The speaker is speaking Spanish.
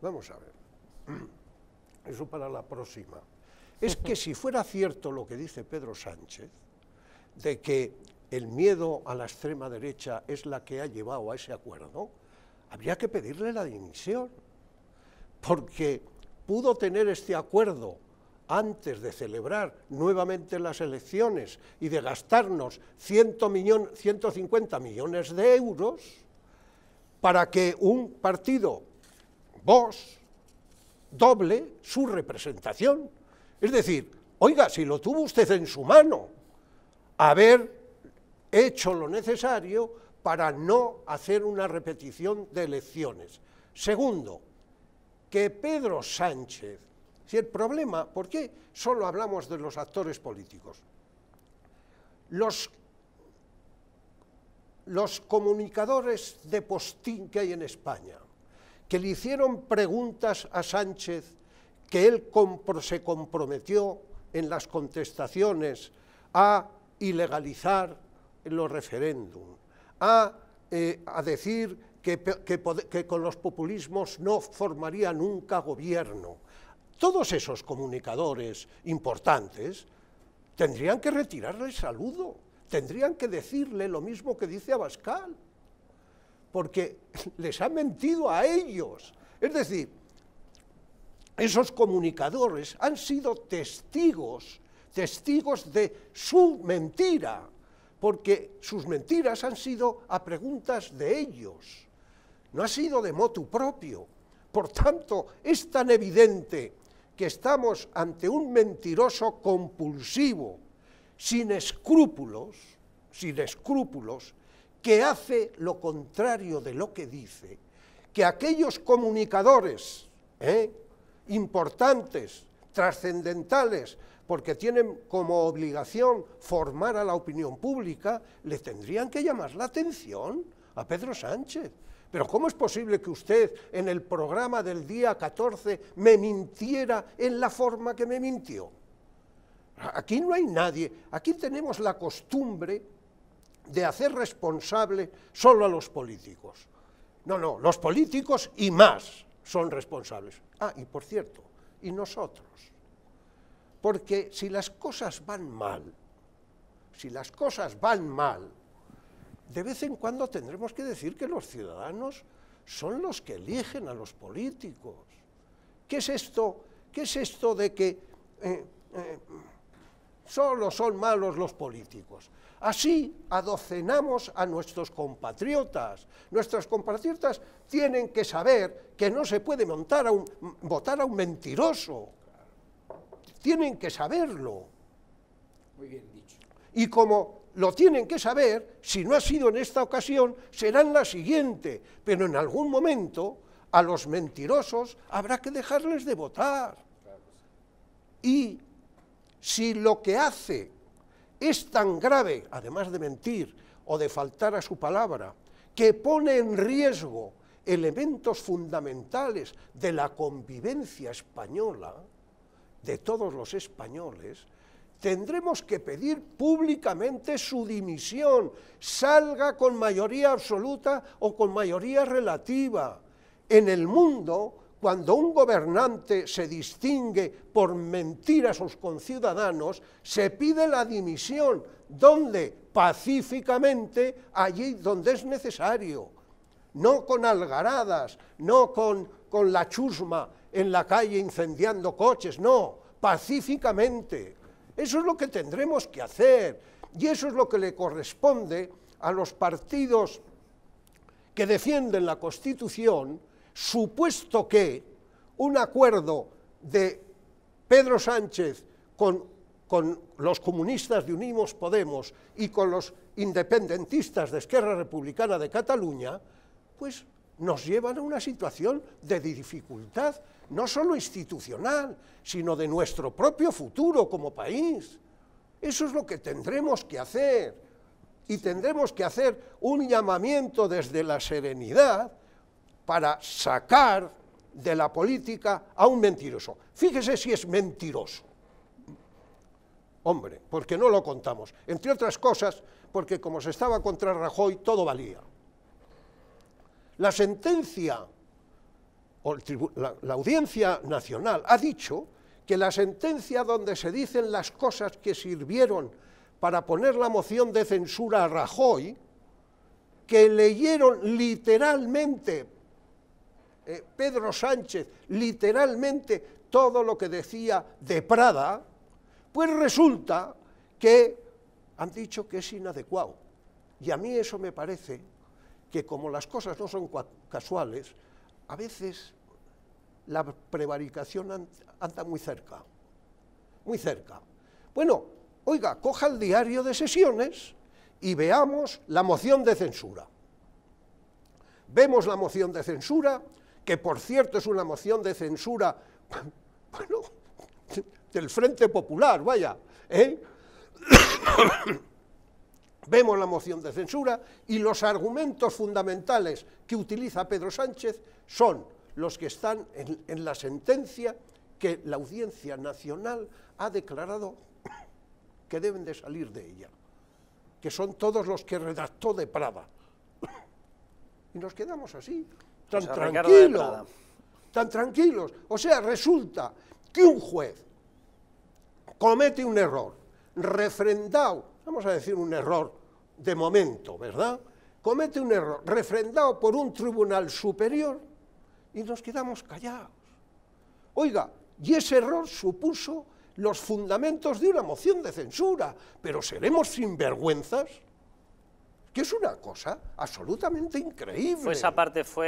Vamos a ver. Eso para la próxima. Es que si fuera cierto lo que dice Pedro Sánchez, de que el miedo a la extrema derecha es la que ha llevado a ese acuerdo, habría que pedirle la dimisión, porque pudo tener este acuerdo antes de celebrar nuevamente las elecciones y de gastarnos 150 millones de euros para que un partido Vos, doble su representación. Es decir, oiga, si lo tuvo usted en su mano, haber hecho lo necesario para no hacer una repetición de elecciones. Segundo, que Pedro Sánchez, si el problema, ¿por qué solo hablamos de los actores políticos? Los, los comunicadores de postín que hay en España, que le hicieron preguntas a Sánchez que él se comprometió en las contestaciones a ilegalizar los referéndum, a, eh, a decir que, con los populismos no formaría nunca gobierno. Todos esos comunicadores importantes tendrían que retirarle el saludo, tendrían que decirle lo mismo que dice Abascal porque les ha mentido a ellos. Es decir, esos comunicadores han sido testigos, testigos de su mentira, porque sus mentiras han sido a preguntas de ellos, no ha sido de motu propio. Por tanto, es tan evidente que estamos ante un mentiroso compulsivo, sin escrúpulos, sin escrúpulos, que hace lo contrario de lo que dice, que aquellos comunicadores ¿eh? importantes, trascendentales, porque tienen como obligación formar a la opinión pública, le tendrían que llamar la atención a Pedro Sánchez. Pero ¿cómo es posible que usted en el programa del día 14 me mintiera en la forma que me mintió? Aquí no hay nadie, aquí tenemos la costumbre de hacer responsable solo a los políticos. No, no, los políticos y más son responsables. Ah, y por cierto, y nosotros. Porque si las cosas van mal, si las cosas van mal, de vez en cuando tendremos que decir que los ciudadanos son los que eligen a los políticos. ¿Qué es esto, qué es esto de que eh, eh, solo son malos los políticos. Así adocenamos a nuestros compatriotas. Nuestros compatriotas tienen que saber que no se puede montar a votar a un mentiroso. Tienen que saberlo. Muy bien dicho. Y como lo tienen que saber, si no ha sido en esta ocasión, será en la siguiente. Pero en algún momento a los mentirosos habrá que dejarles de votar. Y si lo que hace es tan grave, además de mentir o de faltar a su palabra, que pone en riesgo elementos fundamentales de la convivencia española, de todos los españoles, tendremos que pedir públicamente su dimisión, salga con mayoría absoluta o con mayoría relativa. En el mundo cuando un gobernante se distingue por mentir a sus conciudadanos, se pide la dimisión, donde pacíficamente, allí donde es necesario, no con algaradas, no con la chusma en la calle incendiando coches, no, pacíficamente. Eso es lo que tendremos que hacer y eso es lo que le corresponde a los partidos que defienden la Constitución supuesto que un acuerdo de Pedro Sánchez con, los comunistas de Unimos Podemos y con los independentistas de Esquerra Republicana de Cataluña, pues nos llevan a una situación de dificultad, no solo institucional, sino de nuestro propio futuro como país. Eso es lo que tendremos que hacer. Y tendremos que hacer un llamamiento desde la serenidad para sacar de la política a un mentiroso. Fíjese si es mentiroso. Hombre, porque no lo contamos. Entre otras cosas, porque como se estaba contra Rajoy, todo valía. La sentencia, la Audiencia Nacional ha dicho que la sentencia donde se dicen las cosas que sirvieron para poner la moción de censura a Rajoy, que leyeron literalmente eh, Pedro Sánchez literalmente todo lo que decía de Prada, pues resulta que han dicho que es inadecuado. Y a mí eso me parece que como las cosas no son casuales, a veces la prevaricación anda muy cerca, muy cerca. Bueno, oiga, coja el diario de sesiones y veamos la moción de censura. Vemos la moción de censura que por cierto es una moción de censura, del Frente Popular, vaya, ¿eh? Vemos la moción de censura y los argumentos fundamentales que utiliza Pedro Sánchez son los que están en, en la sentencia que la Audiencia Nacional ha declarado que deben de salir de ella, que son todos los que redactó de Prada. Y nos quedamos así tan tan tranquilos. O sea, resulta que un juez comete un error, refrendado, vamos a decir un error de momento, ¿verdad? Comete un error, refrendado por un tribunal superior y nos quedamos callados. Oiga, y ese error supuso los fundamentos de una moción de censura, pero seremos sinvergüenzas, que es una cosa absolutamente increíble. esa parte fue